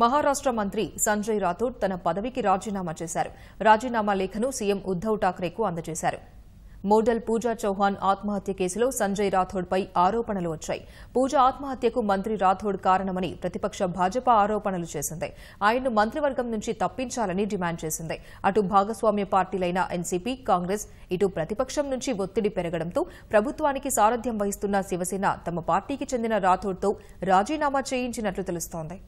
మహారాష్ట మంత్రి సంజయ్ రాథోడ్ తన పదవికి రాజీనామా చేశారు రాజీనామా లేఖను సీఎం ఉద్దవ్ ఠాక్రేకు అందజేశారు మోడల్ పూజా చౌహాన్ ఆత్మహత్య కేసులో సంజయ్ రాథోడ్పై ఆరోపణలు వచ్చాయి పూజ ఆత్మహత్యకు మంత్రి రాథోడ్ కారణమని ప్రతిపక్ష భాజపా ఆరోపణలు చేసింది ఆయన్ను మంత్రివర్గం నుంచి తప్పించాలని డిమాండ్ చేసింది అటు భాగస్వామ్య పార్టీలైన ఎన్సీపీ కాంగ్రెస్ ఇటు ప్రతిపక్షం నుంచి ఒత్తిడి పెరగడంతో ప్రభుత్వానికి సారథ్యం వహిస్తున్న శివసేన తమ పార్టీకి చెందిన రాథోడ్తో రాజీనామా చేయించినట్లు తెలుస్తోంది